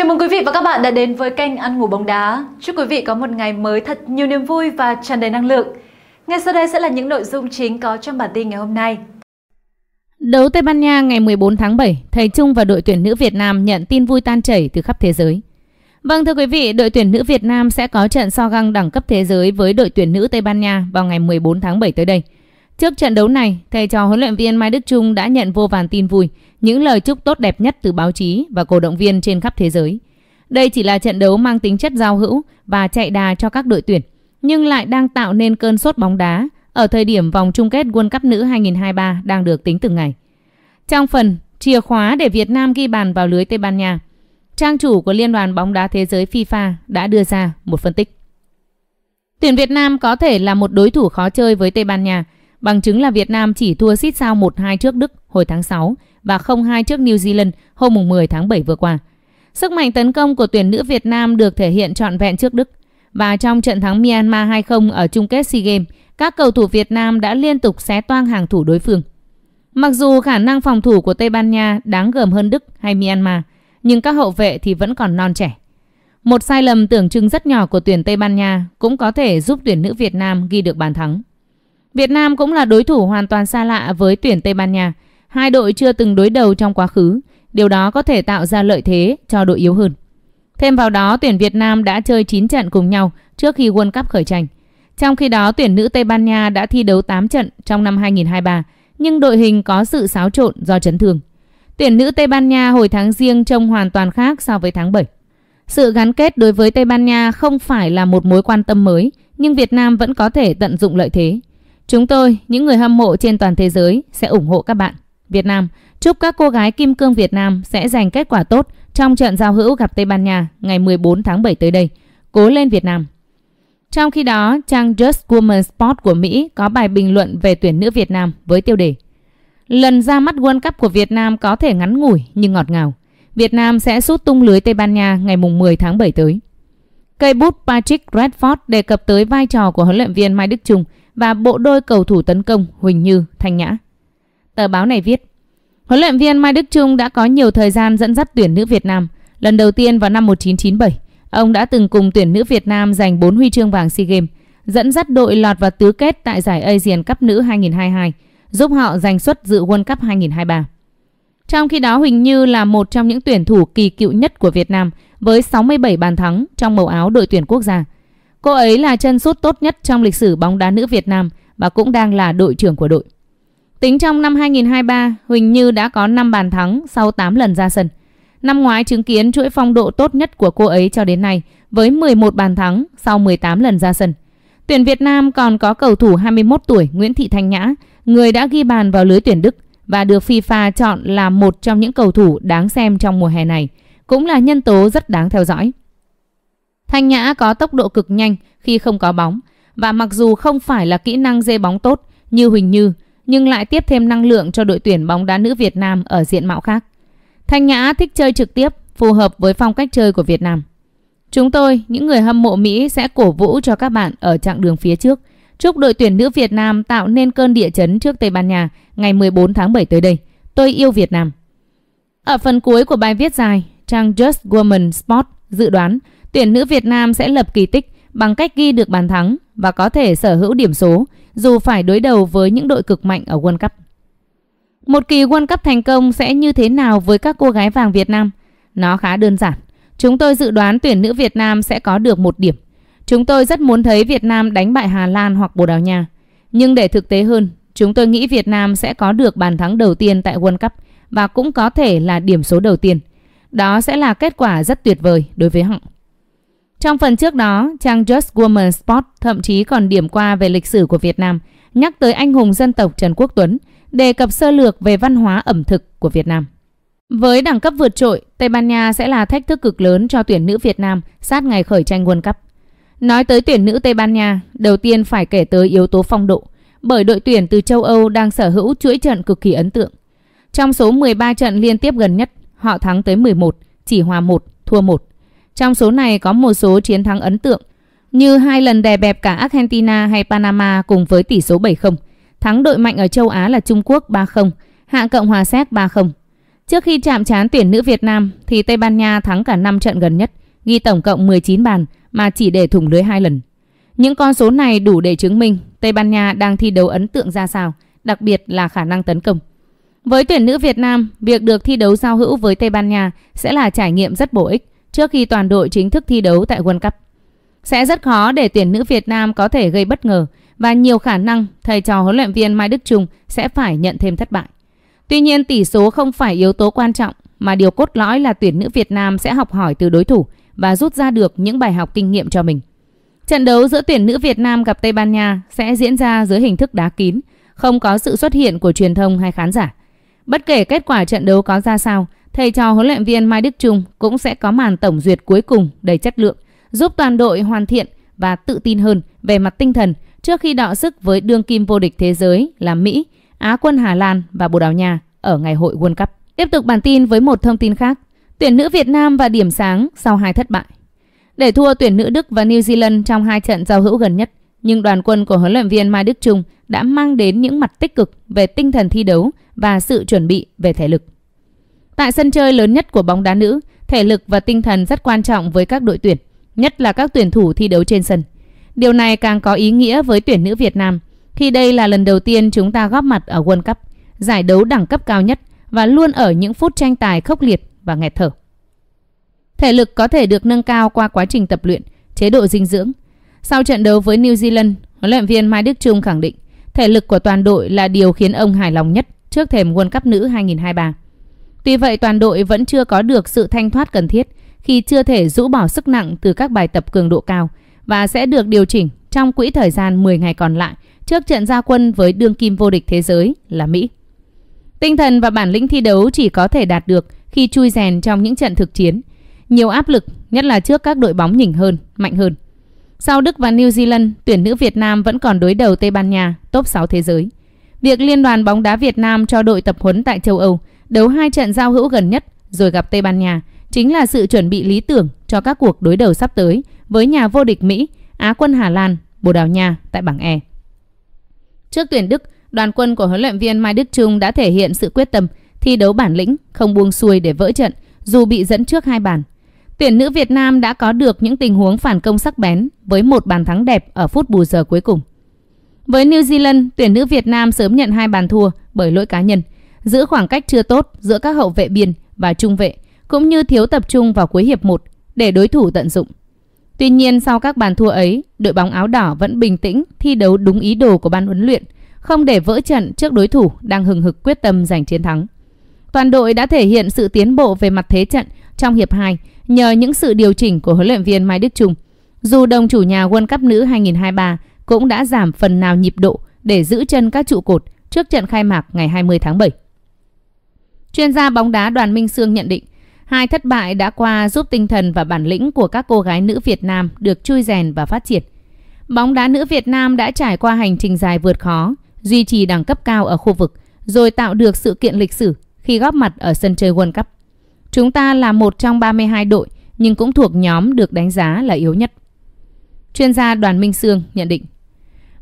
Chào mừng quý vị và các bạn đã đến với kênh Ăn Ngủ Bóng Đá. Chúc quý vị có một ngày mới thật nhiều niềm vui và tràn đầy năng lượng. Ngay sau đây sẽ là những nội dung chính có trong bản tin ngày hôm nay. Đấu Tây Ban Nha ngày 14 tháng 7, thầy Trung và đội tuyển nữ Việt Nam nhận tin vui tan chảy từ khắp thế giới. Vâng thưa quý vị, đội tuyển nữ Việt Nam sẽ có trận so găng đẳng cấp thế giới với đội tuyển nữ Tây Ban Nha vào ngày 14 tháng 7 tới đây. Trước trận đấu này, thầy trò huấn luyện viên Mai Đức Trung đã nhận vô vàn tin vui, những lời chúc tốt đẹp nhất từ báo chí và cổ động viên trên khắp thế giới. Đây chỉ là trận đấu mang tính chất giao hữu và chạy đà cho các đội tuyển, nhưng lại đang tạo nên cơn sốt bóng đá ở thời điểm vòng chung kết World Cup nữ 2023 đang được tính từng ngày. Trong phần chìa khóa để Việt Nam ghi bàn vào lưới Tây Ban Nha, trang chủ của Liên đoàn bóng đá thế giới FIFA đã đưa ra một phân tích. Tuyển Việt Nam có thể là một đối thủ khó chơi với Tây Ban Nha – Bằng chứng là Việt Nam chỉ thua xít sao 1-2 trước Đức hồi tháng 6 và 0-2 trước New Zealand hôm 10 tháng 7 vừa qua. Sức mạnh tấn công của tuyển nữ Việt Nam được thể hiện trọn vẹn trước Đức. Và trong trận thắng Myanmar 2-0 ở chung kết SEA Games, các cầu thủ Việt Nam đã liên tục xé toang hàng thủ đối phương. Mặc dù khả năng phòng thủ của Tây Ban Nha đáng gờm hơn Đức hay Myanmar, nhưng các hậu vệ thì vẫn còn non trẻ. Một sai lầm tưởng chừng rất nhỏ của tuyển Tây Ban Nha cũng có thể giúp tuyển nữ Việt Nam ghi được bàn thắng. Việt Nam cũng là đối thủ hoàn toàn xa lạ với tuyển Tây Ban Nha. Hai đội chưa từng đối đầu trong quá khứ, điều đó có thể tạo ra lợi thế cho đội yếu hơn. Thêm vào đó, tuyển Việt Nam đã chơi 9 trận cùng nhau trước khi World Cup khởi tranh. Trong khi đó, tuyển nữ Tây Ban Nha đã thi đấu 8 trận trong năm 2023, nhưng đội hình có sự xáo trộn do chấn thương. Tuyển nữ Tây Ban Nha hồi tháng riêng trông hoàn toàn khác so với tháng 7. Sự gắn kết đối với Tây Ban Nha không phải là một mối quan tâm mới, nhưng Việt Nam vẫn có thể tận dụng lợi thế. Chúng tôi, những người hâm mộ trên toàn thế giới sẽ ủng hộ các bạn. Việt Nam, chúc các cô gái Kim Cương Việt Nam sẽ giành kết quả tốt trong trận giao hữu gặp Tây Ban Nha ngày 14 tháng 7 tới đây. Cố lên Việt Nam! Trong khi đó, trang Just Women Sport của Mỹ có bài bình luận về tuyển nữ Việt Nam với tiêu đề Lần ra mắt World Cup của Việt Nam có thể ngắn ngủi nhưng ngọt ngào. Việt Nam sẽ sút tung lưới Tây Ban Nha ngày 10 tháng 7 tới. Cây bút Patrick Redford đề cập tới vai trò của huấn luyện viên Mai Đức Trung – và bộ đôi cầu thủ tấn công Huỳnh Như, Thanh Nhã. Tờ báo này viết, huấn luyện viên Mai Đức Trung đã có nhiều thời gian dẫn dắt tuyển nữ Việt Nam. Lần đầu tiên vào năm 1997, ông đã từng cùng tuyển nữ Việt Nam giành 4 huy chương vàng SEA Games, dẫn dắt đội lọt vào tứ kết tại giải Asian Cup nữ 2022, giúp họ giành suất dự World Cup 2023. Trong khi đó, Huỳnh Như là một trong những tuyển thủ kỳ cựu nhất của Việt Nam với 67 bàn thắng trong màu áo đội tuyển quốc gia – Cô ấy là chân sút tốt nhất trong lịch sử bóng đá nữ Việt Nam và cũng đang là đội trưởng của đội. Tính trong năm 2023, Huỳnh Như đã có 5 bàn thắng sau 8 lần ra sân. Năm ngoái chứng kiến chuỗi phong độ tốt nhất của cô ấy cho đến nay với 11 bàn thắng sau 18 lần ra sân. Tuyển Việt Nam còn có cầu thủ 21 tuổi Nguyễn Thị Thanh Nhã, người đã ghi bàn vào lưới tuyển Đức và được FIFA chọn là một trong những cầu thủ đáng xem trong mùa hè này, cũng là nhân tố rất đáng theo dõi. Thanh Nhã có tốc độ cực nhanh khi không có bóng và mặc dù không phải là kỹ năng dê bóng tốt như Huỳnh Như nhưng lại tiếp thêm năng lượng cho đội tuyển bóng đá nữ Việt Nam ở diện mạo khác. Thanh Nhã thích chơi trực tiếp, phù hợp với phong cách chơi của Việt Nam. Chúng tôi, những người hâm mộ Mỹ sẽ cổ vũ cho các bạn ở chặng đường phía trước. Chúc đội tuyển nữ Việt Nam tạo nên cơn địa chấn trước Tây Ban Nha ngày 14 tháng 7 tới đây. Tôi yêu Việt Nam. Ở phần cuối của bài viết dài, trang Just Woman Sport dự đoán tuyển nữ Việt Nam sẽ lập kỳ tích bằng cách ghi được bàn thắng và có thể sở hữu điểm số dù phải đối đầu với những đội cực mạnh ở World Cup. Một kỳ World Cup thành công sẽ như thế nào với các cô gái vàng Việt Nam? Nó khá đơn giản. Chúng tôi dự đoán tuyển nữ Việt Nam sẽ có được một điểm. Chúng tôi rất muốn thấy Việt Nam đánh bại Hà Lan hoặc Bồ Đào Nha. Nhưng để thực tế hơn, chúng tôi nghĩ Việt Nam sẽ có được bàn thắng đầu tiên tại World Cup và cũng có thể là điểm số đầu tiên. Đó sẽ là kết quả rất tuyệt vời đối với họ. Trong phần trước đó, trang Just Woman Sport thậm chí còn điểm qua về lịch sử của Việt Nam, nhắc tới anh hùng dân tộc Trần Quốc Tuấn, đề cập sơ lược về văn hóa ẩm thực của Việt Nam. Với đẳng cấp vượt trội, Tây Ban Nha sẽ là thách thức cực lớn cho tuyển nữ Việt Nam sát ngày khởi tranh World Cup. Nói tới tuyển nữ Tây Ban Nha, đầu tiên phải kể tới yếu tố phong độ, bởi đội tuyển từ châu Âu đang sở hữu chuỗi trận cực kỳ ấn tượng. Trong số 13 trận liên tiếp gần nhất, họ thắng tới 11, chỉ hòa 1, thua 1. Trong số này có một số chiến thắng ấn tượng, như hai lần đè bẹp cả Argentina hay Panama cùng với tỷ số 7-0, thắng đội mạnh ở châu Á là Trung Quốc 3-0, hạ Cộng hòa Séc 3-0. Trước khi chạm trán tuyển nữ Việt Nam thì Tây Ban Nha thắng cả 5 trận gần nhất, ghi tổng cộng 19 bàn mà chỉ để thủng lưới hai lần. Những con số này đủ để chứng minh Tây Ban Nha đang thi đấu ấn tượng ra sao, đặc biệt là khả năng tấn công. Với tuyển nữ Việt Nam, việc được thi đấu giao hữu với Tây Ban Nha sẽ là trải nghiệm rất bổ ích trước khi toàn đội chính thức thi đấu tại World Cup. Sẽ rất khó để tuyển nữ Việt Nam có thể gây bất ngờ và nhiều khả năng thầy trò huấn luyện viên Mai Đức Trung sẽ phải nhận thêm thất bại. Tuy nhiên tỷ số không phải yếu tố quan trọng mà điều cốt lõi là tuyển nữ Việt Nam sẽ học hỏi từ đối thủ và rút ra được những bài học kinh nghiệm cho mình. Trận đấu giữa tuyển nữ Việt Nam gặp Tây Ban Nha sẽ diễn ra dưới hình thức đá kín, không có sự xuất hiện của truyền thông hay khán giả. Bất kể kết quả trận đấu có ra sao, Thầy trò huấn luyện viên Mai Đức Trung cũng sẽ có màn tổng duyệt cuối cùng đầy chất lượng, giúp toàn đội hoàn thiện và tự tin hơn về mặt tinh thần trước khi đọ sức với đương kim vô địch thế giới là Mỹ, Á quân Hà Lan và Bồ Đào Nha ở ngày hội World Cup. Tiếp tục bản tin với một thông tin khác. Tuyển nữ Việt Nam và điểm sáng sau hai thất bại. Để thua tuyển nữ Đức và New Zealand trong hai trận giao hữu gần nhất, nhưng đoàn quân của huấn luyện viên Mai Đức Trung đã mang đến những mặt tích cực về tinh thần thi đấu và sự chuẩn bị về thể lực. Tại sân chơi lớn nhất của bóng đá nữ, thể lực và tinh thần rất quan trọng với các đội tuyển, nhất là các tuyển thủ thi đấu trên sân. Điều này càng có ý nghĩa với tuyển nữ Việt Nam, khi đây là lần đầu tiên chúng ta góp mặt ở World Cup, giải đấu đẳng cấp cao nhất và luôn ở những phút tranh tài khốc liệt và nghẹt thở. Thể lực có thể được nâng cao qua quá trình tập luyện, chế độ dinh dưỡng. Sau trận đấu với New Zealand, huấn luyện viên Mai Đức Trung khẳng định thể lực của toàn đội là điều khiến ông hài lòng nhất trước thềm World Cup nữ 2023. Tuy vậy toàn đội vẫn chưa có được sự thanh thoát cần thiết khi chưa thể rũ bỏ sức nặng từ các bài tập cường độ cao và sẽ được điều chỉnh trong quỹ thời gian 10 ngày còn lại trước trận gia quân với đương kim vô địch thế giới là Mỹ. Tinh thần và bản lĩnh thi đấu chỉ có thể đạt được khi chui rèn trong những trận thực chiến. Nhiều áp lực, nhất là trước các đội bóng nhỉnh hơn, mạnh hơn. Sau Đức và New Zealand, tuyển nữ Việt Nam vẫn còn đối đầu Tây Ban Nha, top 6 thế giới. Việc Liên đoàn bóng đá Việt Nam cho đội tập huấn tại châu Âu Đấu hai trận giao hữu gần nhất rồi gặp Tây Ban Nha chính là sự chuẩn bị lý tưởng cho các cuộc đối đầu sắp tới với nhà vô địch Mỹ, Á quân Hà Lan, Bồ Đào Nha tại bảng E. Trước tuyển Đức, đoàn quân của huấn luyện viên Mai Đức Trung đã thể hiện sự quyết tâm, thi đấu bản lĩnh, không buông xuôi để vỡ trận dù bị dẫn trước hai bàn. Tuyển nữ Việt Nam đã có được những tình huống phản công sắc bén với một bàn thắng đẹp ở phút bù giờ cuối cùng. Với New Zealand, tuyển nữ Việt Nam sớm nhận hai bàn thua bởi lỗi cá nhân – giữ khoảng cách chưa tốt giữa các hậu vệ biên và trung vệ, cũng như thiếu tập trung vào cuối hiệp 1 để đối thủ tận dụng. Tuy nhiên sau các bàn thua ấy, đội bóng áo đỏ vẫn bình tĩnh thi đấu đúng ý đồ của ban huấn luyện, không để vỡ trận trước đối thủ đang hừng hực quyết tâm giành chiến thắng. Toàn đội đã thể hiện sự tiến bộ về mặt thế trận trong hiệp 2 nhờ những sự điều chỉnh của huấn luyện viên Mai Đức Trung. Dù đồng chủ nhà World Cup nữ 2023 cũng đã giảm phần nào nhịp độ để giữ chân các trụ cột trước trận khai mạc ngày 20 tháng 7. Chuyên gia bóng đá Đoàn Minh Sương nhận định, hai thất bại đã qua giúp tinh thần và bản lĩnh của các cô gái nữ Việt Nam được chui rèn và phát triển. Bóng đá nữ Việt Nam đã trải qua hành trình dài vượt khó, duy trì đẳng cấp cao ở khu vực, rồi tạo được sự kiện lịch sử khi góp mặt ở sân chơi World Cup. Chúng ta là một trong 32 đội nhưng cũng thuộc nhóm được đánh giá là yếu nhất. Chuyên gia Đoàn Minh Sương nhận định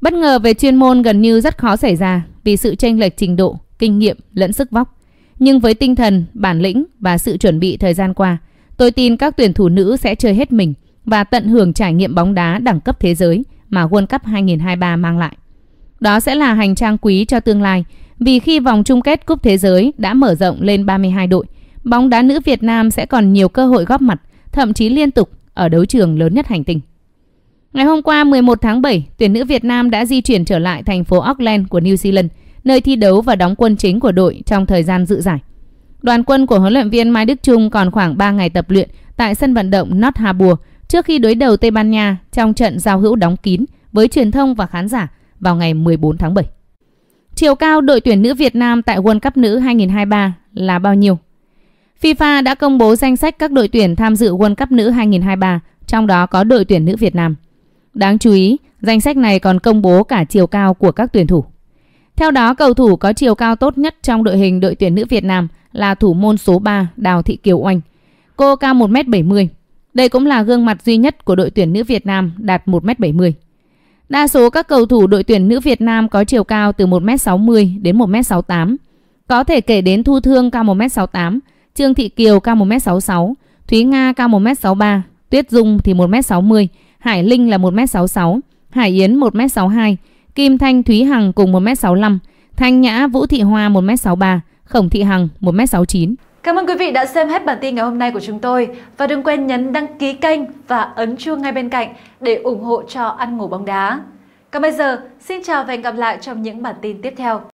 Bất ngờ về chuyên môn gần như rất khó xảy ra vì sự chênh lệch trình độ, kinh nghiệm lẫn sức vóc. Nhưng với tinh thần, bản lĩnh và sự chuẩn bị thời gian qua, tôi tin các tuyển thủ nữ sẽ chơi hết mình và tận hưởng trải nghiệm bóng đá đẳng cấp thế giới mà World Cup 2023 mang lại. Đó sẽ là hành trang quý cho tương lai vì khi vòng chung kết Cúp Thế giới đã mở rộng lên 32 đội, bóng đá nữ Việt Nam sẽ còn nhiều cơ hội góp mặt, thậm chí liên tục ở đấu trường lớn nhất hành tinh. Ngày hôm qua 11 tháng 7, tuyển nữ Việt Nam đã di chuyển trở lại thành phố Auckland của New Zealand – nơi thi đấu và đóng quân chính của đội trong thời gian dự giải. Đoàn quân của huấn luyện viên Mai Đức Trung còn khoảng 3 ngày tập luyện tại sân vận động Not Habur trước khi đối đầu Tây Ban Nha trong trận giao hữu đóng kín với truyền thông và khán giả vào ngày 14 tháng 7. Chiều cao đội tuyển nữ Việt Nam tại World Cup nữ 2023 là bao nhiêu? FIFA đã công bố danh sách các đội tuyển tham dự World Cup nữ 2023, trong đó có đội tuyển nữ Việt Nam. Đáng chú ý, danh sách này còn công bố cả chiều cao của các tuyển thủ. Theo đó, cầu thủ có chiều cao tốt nhất trong đội hình đội tuyển nữ Việt Nam là thủ môn số 3 Đào Thị Kiều Oanh. Cô cao 1m70. Đây cũng là gương mặt duy nhất của đội tuyển nữ Việt Nam đạt 1m70. Đa số các cầu thủ đội tuyển nữ Việt Nam có chiều cao từ 1m60 đến 1m68. Có thể kể đến Thu Thương cao 1m68, Trương Thị Kiều cao 1m66, Thúy Nga cao 1m63, Tuyết Dung thì 1m60, Hải Linh là 1m66, Hải Yến 1m62, Kim Thanh Thúy Hằng cùng 1m65, Thanh Nhã Vũ Thị Hoa 1m63, Khổng Thị Hằng 1m69. Cảm ơn quý vị đã xem hết bản tin ngày hôm nay của chúng tôi và đừng quên nhấn đăng ký kênh và ấn chuông ngay bên cạnh để ủng hộ cho ăn ngủ bóng đá. Còn bây giờ, xin chào và hẹn gặp lại trong những bản tin tiếp theo.